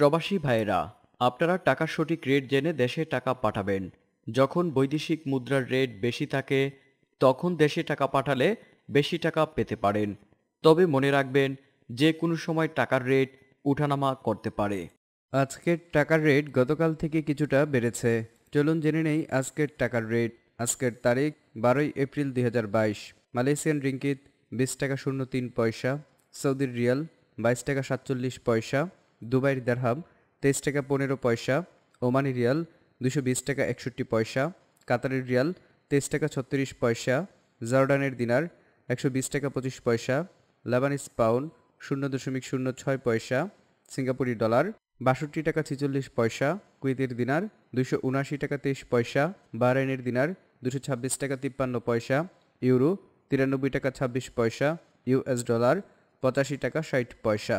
প্রবাসী ভাইয়েরা আপনারা টাকার সঠিক রেট জেনে দেশে টাকা পাঠাবেন যখন বৈদেশিক মুদ্রার রেট বেশি থাকে তখন দেশে টাকা পাঠালে বেশি টাকা পেতে পারেন তবে মনে রাখবেন যে কোনো সময় টাকার রেট উঠানামা করতে পারে আজকের টাকার রেট গতকাল থেকে কিছুটা বেড়েছে চলুন জেনে নেই আজকের টাকার রেট আজকের তারিখ বারোই এপ্রিল দুই মালয়েশিয়ান রিঙ্কিত বিশ টাকা শূন্য তিন পয়সা সৌদির রিয়াল বাইশ টাকা সাতচল্লিশ পয়সা দুবাইয়ের দারহাম তেইশ টাকা পনেরো পয়সা ওমানি রিয়াল দুশো বিশ টাকা একষট্টি পয়সা কাতারের রিয়াল তেইশ টাকা ছত্রিশ পয়সা জর্ডানের দিনার একশো বিশ টাকা পঁচিশ পয়সা লেবানিস পাউন্ড শূন্য দশমিক শূন্য ছয় পয়সা সিঙ্গাপুরি ডলার বাষট্টি টাকা ছেচল্লিশ পয়সা কুয়েতের দিনার দুশো উনাশি টাকা তেইশ পয়সা বাহরাইনের দিনার দুশো ছাব্বিশ টাকা তিপ্পান্ন পয়সা ইউরো তিরানব্বই টাকা ছাব্বিশ পয়সা ইউএস ডলার পঁচাশি টাকা ষাট পয়সা